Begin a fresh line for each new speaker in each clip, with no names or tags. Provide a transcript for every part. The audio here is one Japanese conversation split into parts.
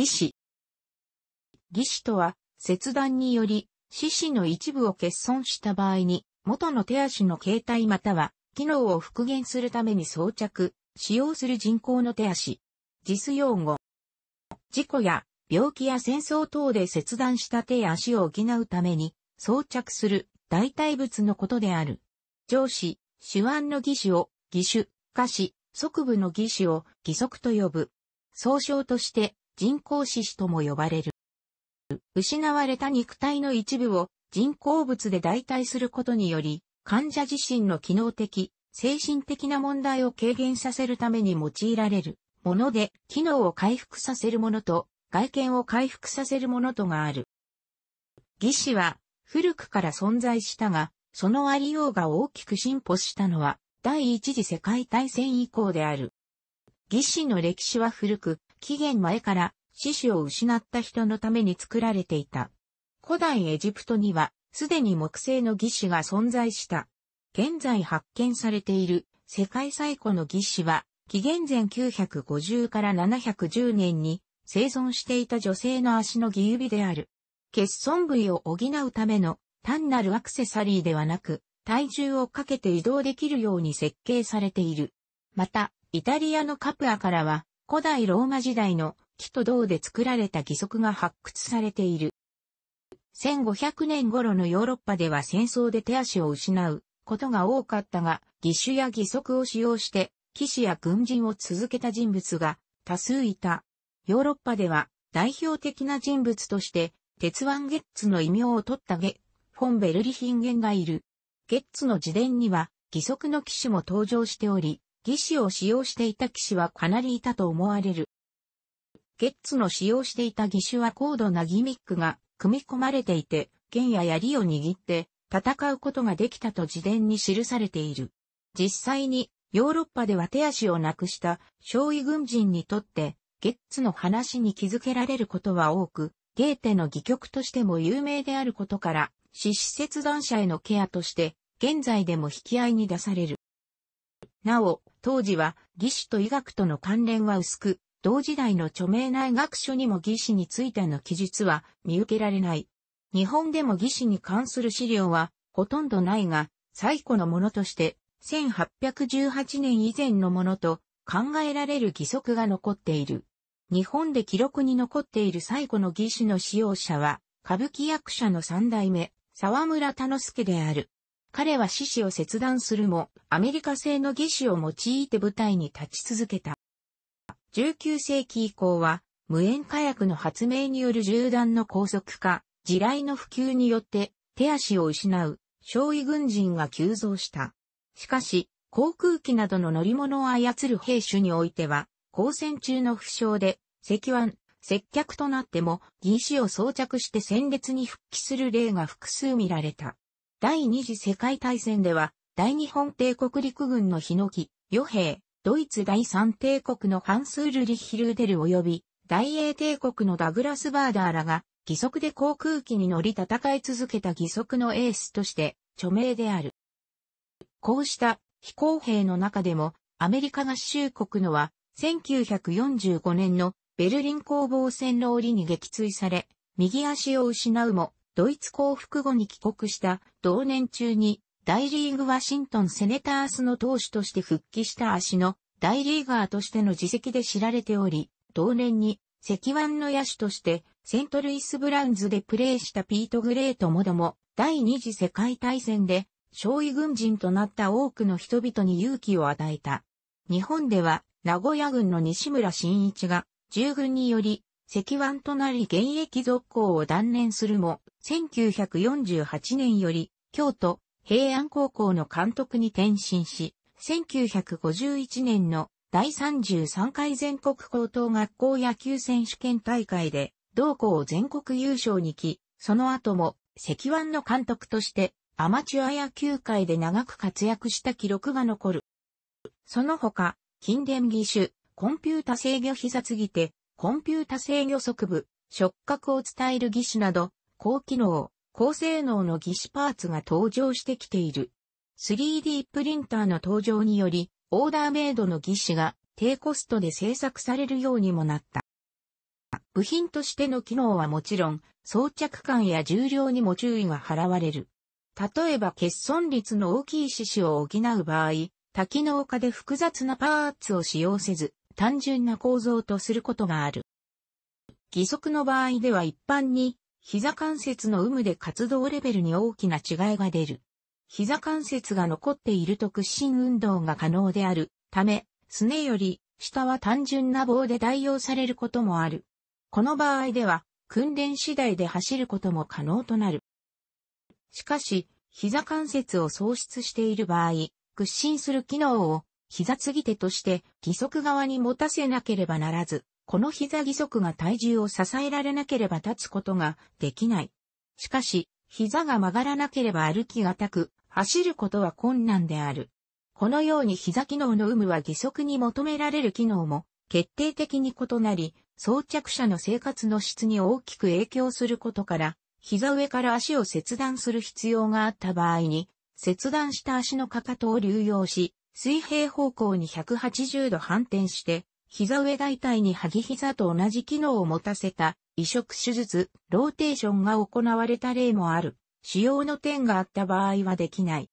義士。義士とは、切断により、四肢の一部を欠損した場合に、元の手足の形態または、機能を復元するために装着、使用する人工の手足。実用語。事故や病気や戦争等で切断した手や足を補うために装着する代替物のことである。上司、手腕の義手を義手、下肢、側部の義手を義足と呼ぶ。総称として人工獅子とも呼ばれる。失われた肉体の一部を人工物で代替することにより、患者自身の機能的、精神的な問題を軽減させるために用いられるもので、機能を回復させるものと、外見を回復させるものとがある。義肢は古くから存在したが、そのありようが大きく進歩したのは、第一次世界大戦以降である。義肢の歴史は古く、紀元前から死守を失った人のために作られていた。古代エジプトには、すでに木製の義肢が存在した。現在発見されている世界最古の義肢は、紀元前950から710年に生存していた女性の足の義指である。欠損部位を補うための単なるアクセサリーではなく、体重をかけて移動できるように設計されている。また、イタリアのカプアからは、古代ローマ時代の木と銅で作られた義足が発掘されている。1500年頃のヨーロッパでは戦争で手足を失うことが多かったが、義手や義足を使用して、騎士や軍人を続けた人物が多数いた。ヨーロッパでは代表的な人物として、鉄腕ゲッツの異名を取ったゲ、フォンベルリヒンゲンがいる。ゲッツの自伝には、義足の騎士も登場しており、義士を使用していた騎士はかなりいたと思われる。ゲッツの使用していた義手は高度なギミックが組み込まれていて、剣や槍を握って戦うことができたと自伝に記されている。実際にヨーロッパでは手足をなくした少尉軍人にとってゲッツの話に気づけられることは多く、ゲーテの戯曲としても有名であることから、死施切断者へのケアとして現在でも引き合いに出される。なお、当時は義士と医学との関連は薄く、同時代の著名な医学書にも義士についての記述は見受けられない。日本でも義士に関する資料はほとんどないが、最古のものとして、1818年以前のものと考えられる義足が残っている。日本で記録に残っている最古の義士の使用者は、歌舞伎役者の三代目、沢村田之助である。彼は獅子を切断するも、アメリカ製の義手を用いて舞台に立ち続けた。19世紀以降は、無煙火薬の発明による銃弾の高速化、地雷の普及によって手足を失う、焼夷軍人が急増した。しかし、航空機などの乗り物を操る兵種においては、交戦中の負傷で、赤腕、接客となっても、義手を装着して戦列に復帰する例が複数見られた。第二次世界大戦では、大日本帝国陸軍のヒノキ、与兵、ドイツ第三帝国のハンスール・リッヒルーデル及び、大英帝国のダグラス・バーダーらが、義足で航空機に乗り戦い続けた義足のエースとして著名である。こうした飛行兵の中でもアメリカ合衆国のは1945年のベルリン攻防戦の折に撃墜され、右足を失うもドイツ降伏後に帰国した同年中に大リーグワシントンセネタースの投手として復帰した足の大リーガーとしての自責で知られており、同年に石腕の野手としてセントルイスブラウンズでプレーしたピート・グレートもども第二次世界大戦で勝利軍人となった多くの人々に勇気を与えた。日本では名古屋軍の西村新一が従軍により石腕となり現役続行を断念するも、1948年より、京都、平安高校の監督に転身し、1951年の第33回全国高等学校野球選手権大会で、同校全国優勝に来、その後も、石腕の監督として、アマチュア野球界で長く活躍した記録が残る。その他、近電義手、コンピュータ制御膝継ぎて、コンピュータ制御側部、触覚を伝える義手など、高機能、高性能の義手パーツが登場してきている。3D プリンターの登場により、オーダーメイドの義手が低コストで製作されるようにもなった。部品としての機能はもちろん、装着感や重量にも注意が払われる。例えば欠損率の大きい獅子を補う場合、多機能化で複雑なパーツを使用せず、単純な構造とすることがある。義足の場合では一般に、膝関節の有無で活動レベルに大きな違いが出る。膝関節が残っていると屈伸運動が可能であるため、すねより下は単純な棒で代用されることもある。この場合では、訓練次第で走ることも可能となる。しかし、膝関節を喪失している場合、屈伸する機能を膝継ぎ手として義足側に持たせなければならず、この膝義足が体重を支えられなければ立つことができない。しかし、膝が曲がらなければ歩きがたく、走ることは困難である。このように膝機能の有無は義足に求められる機能も決定的に異なり、装着者の生活の質に大きく影響することから、膝上から足を切断する必要があった場合に、切断した足のかかとを流用し、水平方向に180度反転して、膝上大体に萩膝と同じ機能を持たせた移植手術、ローテーションが行われた例もある。使用の点があった場合はできない。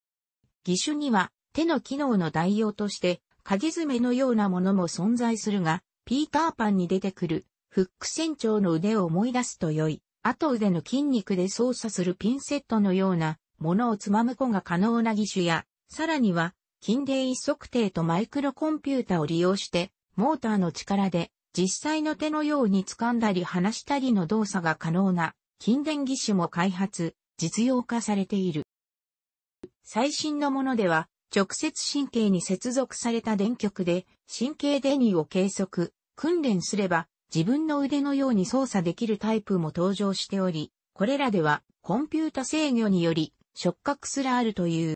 義手には手の機能の代用として、鍵爪のようなものも存在するが、ピーターパンに出てくるフック船長の腕を思い出すと良い。後腕の筋肉で操作するピンセットのようなものをつまむ子が可能な義手や、さらには近電位測定とマイクロコンピュータを利用して、モーターの力で実際の手のように掴んだり離したりの動作が可能な近電義手も開発、実用化されている。最新のものでは、直接神経に接続された電極で神経電位を計測、訓練すれば自分の腕のように操作できるタイプも登場しており、これらではコンピュータ制御により触覚すらあるという。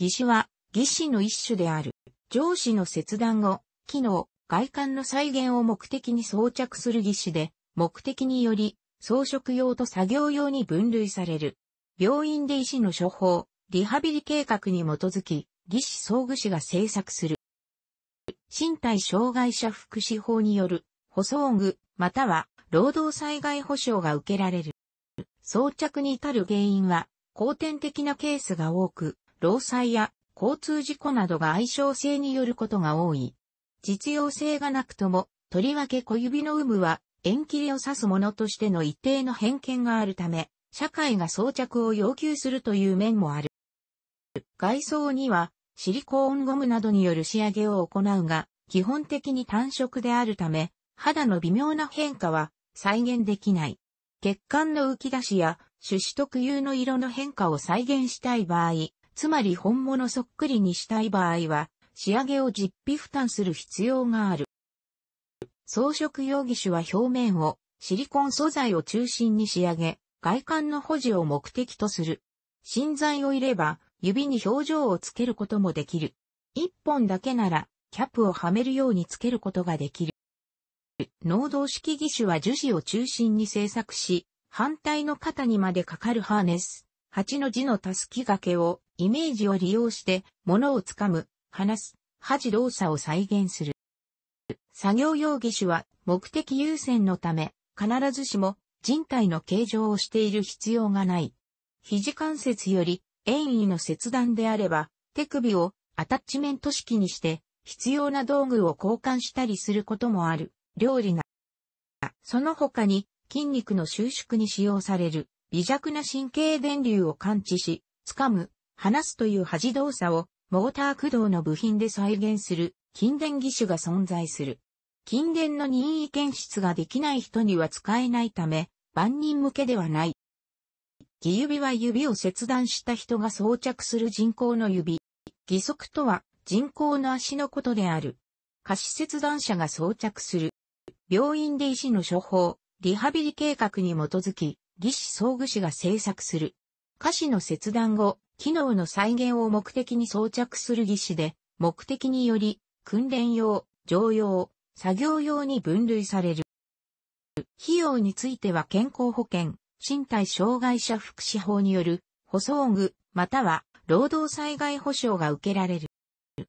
義手は義肢の一種である。上肢の切断後、機能、外観の再現を目的に装着する義肢で、目的により、装飾用と作業用に分類される。病院で医師の処方、リハビリ計画に基づき、義肢装具士が制作する。身体障害者福祉法による、補装具、または、労働災害保障が受けられる。装着に至る原因は、後天的なケースが多く、労災や交通事故などが相性性によることが多い。実用性がなくとも、とりわけ小指の有無は、縁切りを指すものとしての一定の偏見があるため、社会が装着を要求するという面もある。外装には、シリコーンゴムなどによる仕上げを行うが、基本的に単色であるため、肌の微妙な変化は再現できない。血管の浮き出しや、種子特有の色の変化を再現したい場合、つまり本物そっくりにしたい場合は、仕上げを実費負担する必要がある。装飾用義手は表面をシリコン素材を中心に仕上げ、外観の保持を目的とする。芯材を入れば、指に表情をつけることもできる。一本だけなら、キャップをはめるようにつけることができる。能動式義手は樹脂を中心に製作し、反対の肩にまでかかるハーネス、8の字のたすき掛けをイメージを利用して、物をつかむ、話す、恥動作を再現する。作業用義手は目的優先のため、必ずしも人体の形状をしている必要がない。肘関節より遠位の切断であれば、手首をアタッチメント式にして必要な道具を交換したりすることもある、料理な。その他に筋肉の収縮に使用される微弱な神経電流を感知し、掴む、話すという恥動作をモーター駆動の部品で再現する筋電義手が存在する。筋電の任意検出ができない人には使えないため、万人向けではない。義指は指を切断した人が装着する人工の指。義足とは人工の足のことである。下肢切断者が装着する。病院で医師の処方、リハビリ計画に基づき、義手・装具士が制作する。下肢の切断後、機能の再現を目的に装着する技師で、目的により、訓練用、常用、作業用に分類される。費用については健康保険、身体障害者福祉法による補装具、または労働災害保障が受けられる。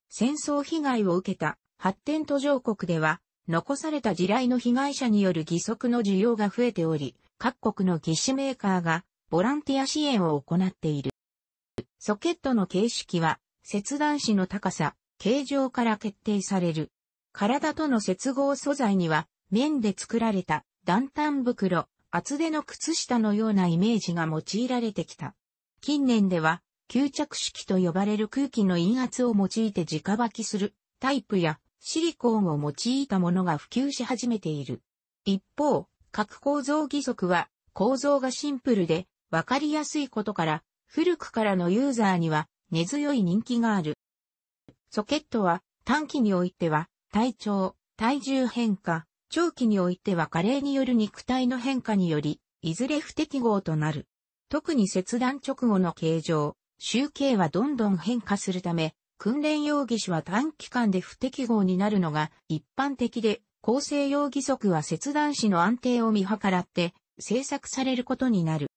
戦争被害を受けた発展途上国では、残された地雷の被害者による義足の需要が増えており、各国の義師メーカーがボランティア支援を行っている。ソケットの形式は、切断子の高さ、形状から決定される。体との接合素材には、面で作られた、断端袋、厚手の靴下のようなイメージが用いられてきた。近年では、吸着式と呼ばれる空気の陰圧を用いて直履きするタイプやシリコーンを用いたものが普及し始めている。一方、核構造義足は構造がシンプルで分かりやすいことから古くからのユーザーには根強い人気がある。ソケットは短期においては体調、体重変化、長期においては加齢による肉体の変化により、いずれ不適合となる。特に切断直後の形状、集計はどんどん変化するため、訓練容疑種は短期間で不適合になるのが一般的で、構成用義足は切断子の安定を見計らって制作されることになる。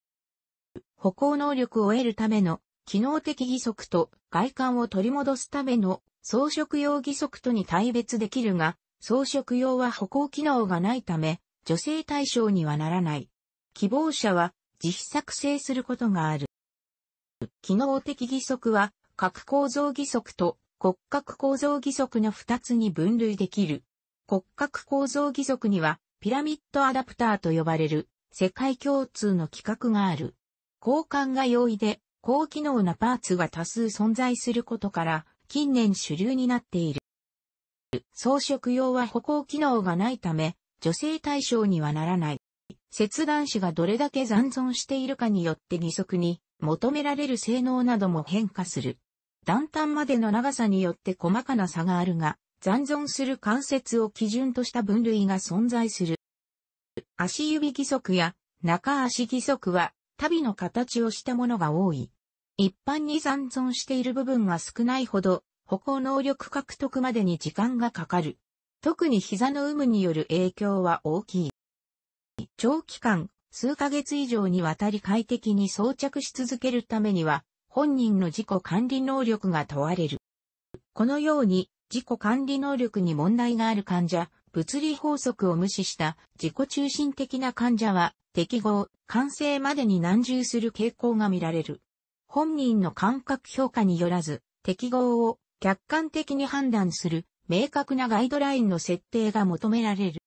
歩行能力を得るための機能的義足と外観を取り戻すための装飾用義足とに対別できるが、装飾用は歩行機能がないため、女性対象にはならない。希望者は自費作成することがある。機能的義足は、核構造義足と骨格構造義足の2つに分類できる。骨格構造義足には、ピラミッドアダプターと呼ばれる世界共通の規格がある。交換が容易で、高機能なパーツが多数存在することから、近年主流になっている。装飾用は歩行機能がないため、女性対象にはならない。切断子がどれだけ残存しているかによって義足に求められる性能なども変化する。断端までの長さによって細かな差があるが、残存する関節を基準とした分類が存在する。足指義足や中足義足は足袋の形をしたものが多い。一般に残存している部分が少ないほど、歩行能力獲得までに時間がかかる。特に膝の有無による影響は大きい。長期間、数ヶ月以上にわたり快適に装着し続けるためには、本人の自己管理能力が問われる。このように、自己管理能力に問題がある患者、物理法則を無視した自己中心的な患者は、適合、完成までに難重する傾向が見られる。本人の感覚評価によらず、適合を客観的に判断する明確なガイドラインの設定が求められる。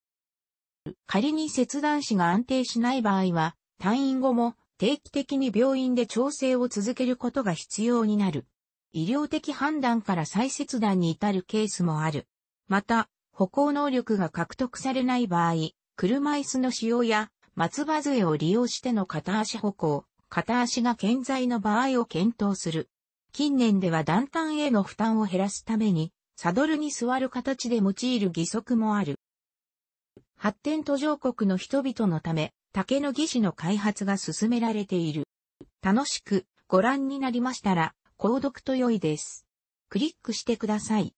仮に切断死が安定しない場合は、退院後も定期的に病院で調整を続けることが必要になる。医療的判断から再切断に至るケースもある。また、歩行能力が獲得されない場合、車椅子の使用や松葉杖を利用しての片足歩行、片足が健在の場合を検討する。近年では段端への負担を減らすために、サドルに座る形で用いる義足もある。発展途上国の人々のため、竹の義士の開発が進められている。楽しくご覧になりましたら、購読と良いです。クリックしてください。